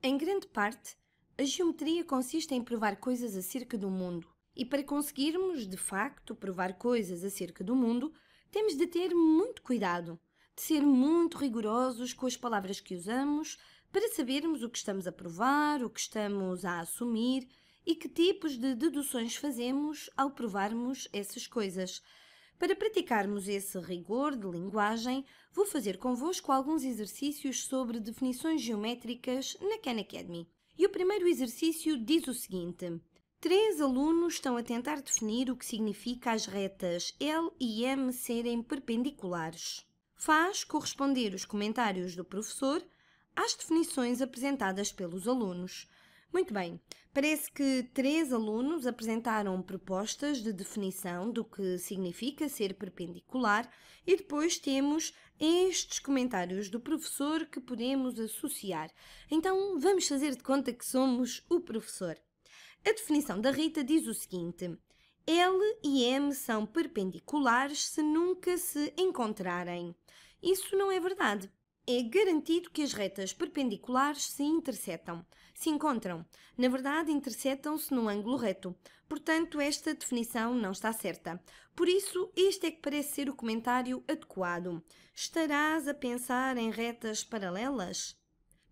Em grande parte, a geometria consiste em provar coisas acerca do mundo. E para conseguirmos, de facto, provar coisas acerca do mundo, temos de ter muito cuidado, de ser muito rigorosos com as palavras que usamos, para sabermos o que estamos a provar, o que estamos a assumir e que tipos de deduções fazemos ao provarmos essas coisas. Para praticarmos esse rigor de linguagem, vou fazer convosco alguns exercícios sobre definições geométricas na Khan Academy. E o primeiro exercício diz o seguinte. Três alunos estão a tentar definir o que significa as retas L e M serem perpendiculares. Faz corresponder os comentários do professor às definições apresentadas pelos alunos. Muito bem, parece que três alunos apresentaram propostas de definição do que significa ser perpendicular e depois temos estes comentários do professor que podemos associar. Então vamos fazer de conta que somos o professor. A definição da Rita diz o seguinte: L e M são perpendiculares se nunca se encontrarem. Isso não é verdade é garantido que as retas perpendiculares se interceptam, se encontram. Na verdade, interceptam se num ângulo reto. Portanto, esta definição não está certa. Por isso, este é que parece ser o comentário adequado. Estarás a pensar em retas paralelas?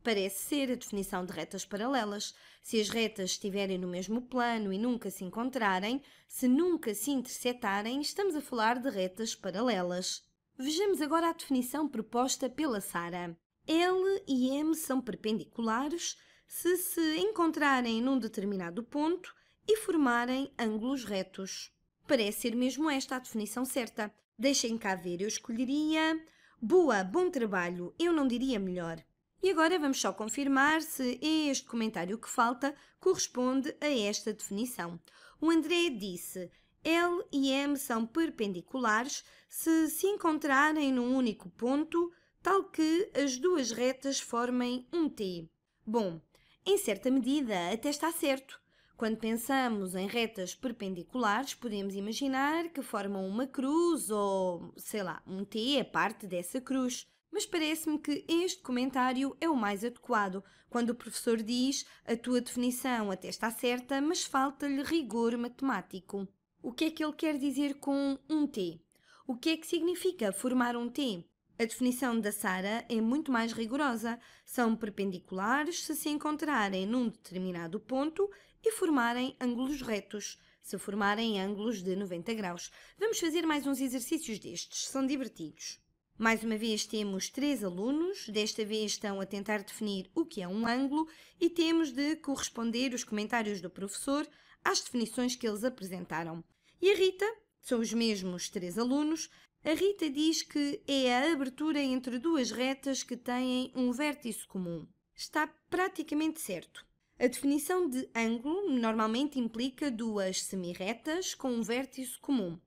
Parece ser a definição de retas paralelas. Se as retas estiverem no mesmo plano e nunca se encontrarem, se nunca se interceptarem, estamos a falar de retas paralelas. Vejamos agora a definição proposta pela Sara. L e M são perpendiculares se se encontrarem num determinado ponto e formarem ângulos retos. Parece ser mesmo esta a definição certa. Deixem cá ver, eu escolheria. Boa, bom trabalho, eu não diria melhor. E agora vamos só confirmar se este comentário que falta corresponde a esta definição. O André disse: L e M são perpendiculares se se encontrarem num único ponto, tal que as duas retas formem um T. Bom, em certa medida até está certo. Quando pensamos em retas perpendiculares, podemos imaginar que formam uma cruz ou, sei lá, um T é parte dessa cruz. Mas parece-me que este comentário é o mais adequado, quando o professor diz a tua definição até está certa, mas falta-lhe rigor matemático. O que é que ele quer dizer com um T? O que é que significa formar um T? A definição da Sara é muito mais rigorosa. São perpendiculares se se encontrarem num determinado ponto e formarem ângulos retos, se formarem ângulos de 90 graus. Vamos fazer mais uns exercícios destes, são divertidos. Mais uma vez temos três alunos, desta vez estão a tentar definir o que é um ângulo e temos de corresponder os comentários do professor às definições que eles apresentaram. E a Rita, são os mesmos três alunos, a Rita diz que é a abertura entre duas retas que têm um vértice comum. Está praticamente certo. A definição de ângulo normalmente implica duas semirretas com um vértice comum.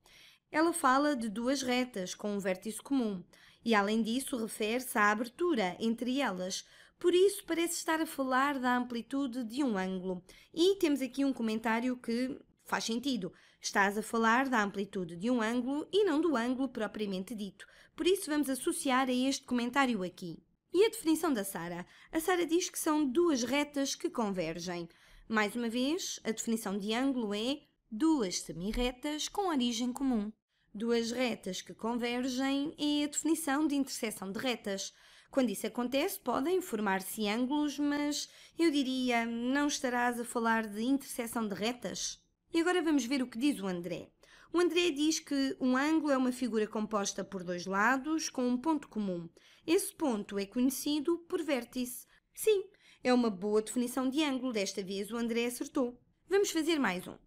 Ela fala de duas retas com um vértice comum e, além disso, refere-se à abertura entre elas. Por isso, parece estar a falar da amplitude de um ângulo. E temos aqui um comentário que faz sentido. Estás a falar da amplitude de um ângulo e não do ângulo propriamente dito, por isso vamos associar a este comentário aqui. E a definição da Sara? A Sara diz que são duas retas que convergem. Mais uma vez, a definição de ângulo é duas semiretas com origem comum. Duas retas que convergem é a definição de interseção de retas. Quando isso acontece, podem formar-se ângulos, mas eu diria, não estarás a falar de interseção de retas? E agora vamos ver o que diz o André. O André diz que um ângulo é uma figura composta por dois lados com um ponto comum. Esse ponto é conhecido por vértice. Sim, é uma boa definição de ângulo. Desta vez o André acertou. Vamos fazer mais um.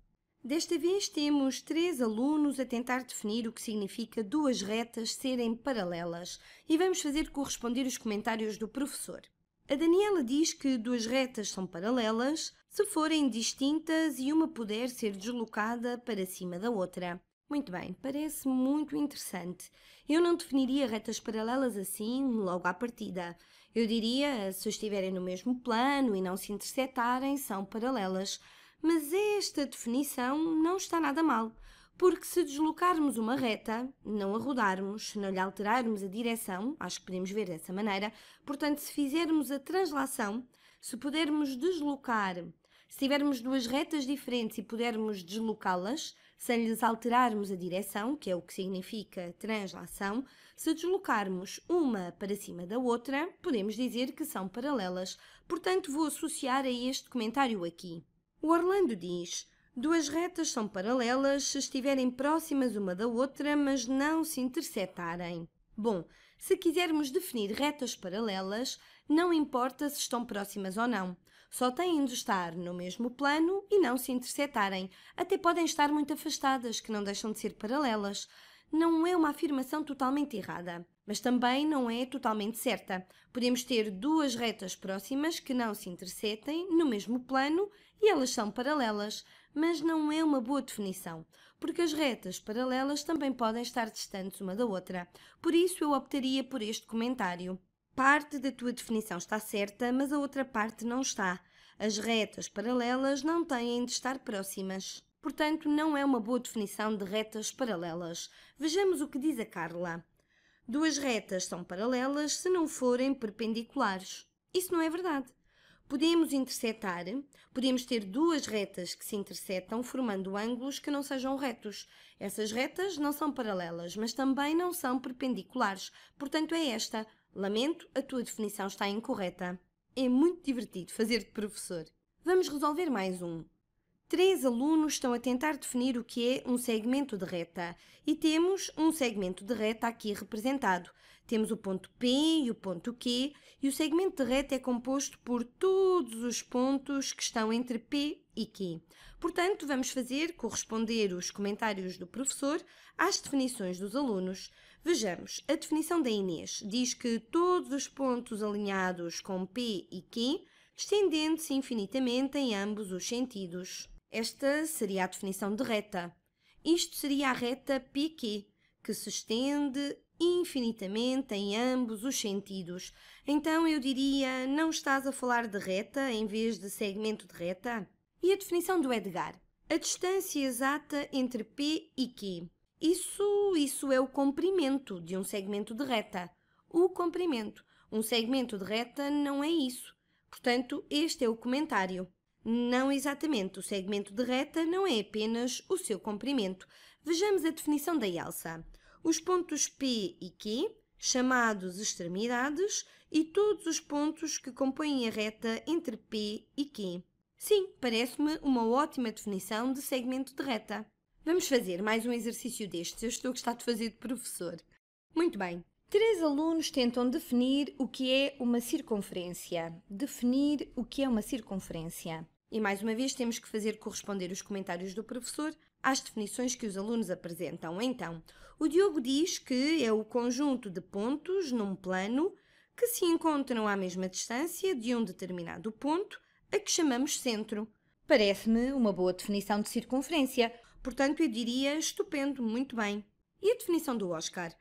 Desta vez temos três alunos a tentar definir o que significa duas retas serem paralelas e vamos fazer corresponder os comentários do professor. A Daniela diz que duas retas são paralelas se forem distintas e uma puder ser deslocada para cima da outra. Muito bem, parece muito interessante. Eu não definiria retas paralelas assim logo à partida. Eu diria, se estiverem no mesmo plano e não se interceptarem, são paralelas. Mas esta definição não está nada mal porque se deslocarmos uma reta, não a rodarmos, se não lhe alterarmos a direção, acho que podemos ver dessa maneira, portanto, se fizermos a translação, se pudermos deslocar, se tivermos duas retas diferentes e pudermos deslocá-las, sem lhes alterarmos a direção, que é o que significa translação, se deslocarmos uma para cima da outra, podemos dizer que são paralelas. Portanto, vou associar a este comentário aqui. O Orlando diz: Duas retas são paralelas se estiverem próximas uma da outra, mas não se intersetarem. Bom, se quisermos definir retas paralelas, não importa se estão próximas ou não. Só têm de estar no mesmo plano e não se intersetarem. Até podem estar muito afastadas, que não deixam de ser paralelas. Não é uma afirmação totalmente errada, mas também não é totalmente certa. Podemos ter duas retas próximas que não se intersetem no mesmo plano e elas são paralelas mas não é uma boa definição, porque as retas paralelas também podem estar distantes uma da outra. Por isso eu optaria por este comentário. Parte da tua definição está certa, mas a outra parte não está. As retas paralelas não têm de estar próximas. Portanto, não é uma boa definição de retas paralelas. Vejamos o que diz a Carla. Duas retas são paralelas se não forem perpendiculares. Isso não é verdade. Podemos interceptar, podemos ter duas retas que se interceptam formando ângulos que não sejam retos. Essas retas não são paralelas, mas também não são perpendiculares, portanto é esta. Lamento, a tua definição está incorreta. É muito divertido fazer te professor. Vamos resolver mais um três alunos estão a tentar definir o que é um segmento de reta e temos um segmento de reta aqui representado. Temos o ponto P e o ponto Q e o segmento de reta é composto por todos os pontos que estão entre P e Q. Portanto, vamos fazer corresponder os comentários do professor às definições dos alunos. Vejamos, a definição da Inês diz que todos os pontos alinhados com P e Q estendendo-se infinitamente em ambos os sentidos. Esta seria a definição de reta. Isto seria a reta PQ, que se estende infinitamente em ambos os sentidos. Então eu diria: não estás a falar de reta em vez de segmento de reta? E a definição do Edgar? A distância exata entre P e Q. Isso, isso é o comprimento de um segmento de reta. O comprimento. Um segmento de reta não é isso. Portanto, este é o comentário. Não exatamente, o segmento de reta não é apenas o seu comprimento. Vejamos a definição da ELSA. Os pontos P e Q, chamados extremidades, e todos os pontos que compõem a reta entre P e Q. Sim, parece-me uma ótima definição de segmento de reta. Vamos fazer mais um exercício destes, eu estou a gostar de fazer de professor. Muito bem, Três alunos tentam definir o que é uma circunferência. Definir o que é uma circunferência. E mais uma vez temos que fazer corresponder os comentários do professor às definições que os alunos apresentam. Então, o Diogo diz que é o conjunto de pontos num plano que se encontram à mesma distância de um determinado ponto a que chamamos centro. Parece-me uma boa definição de circunferência. Portanto, eu diria estupendo, muito bem. E a definição do Oscar?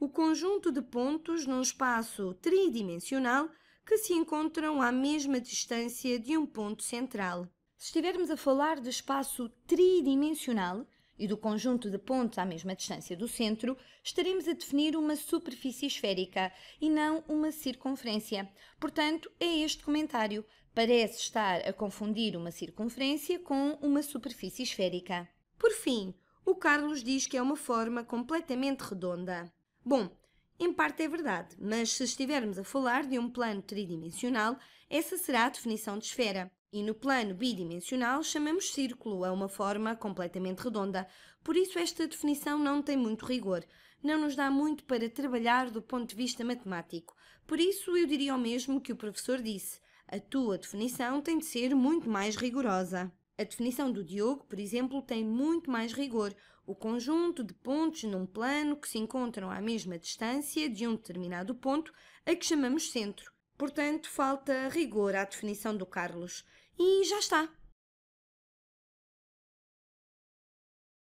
O conjunto de pontos num espaço tridimensional que se encontram à mesma distância de um ponto central. Se estivermos a falar de espaço tridimensional e do conjunto de pontos à mesma distância do centro, estaremos a definir uma superfície esférica e não uma circunferência. Portanto, é este comentário. Parece estar a confundir uma circunferência com uma superfície esférica. Por fim, o Carlos diz que é uma forma completamente redonda. Bom, em parte é verdade, mas se estivermos a falar de um plano tridimensional, essa será a definição de esfera. E no plano bidimensional chamamos círculo a é uma forma completamente redonda. Por isso esta definição não tem muito rigor, não nos dá muito para trabalhar do ponto de vista matemático. Por isso eu diria o mesmo que o professor disse: a tua definição tem de ser muito mais rigorosa. A definição do Diogo, por exemplo, tem muito mais rigor. O conjunto de pontos num plano que se encontram à mesma distância de um determinado ponto a que chamamos centro. Portanto, falta rigor à definição do Carlos. E já está.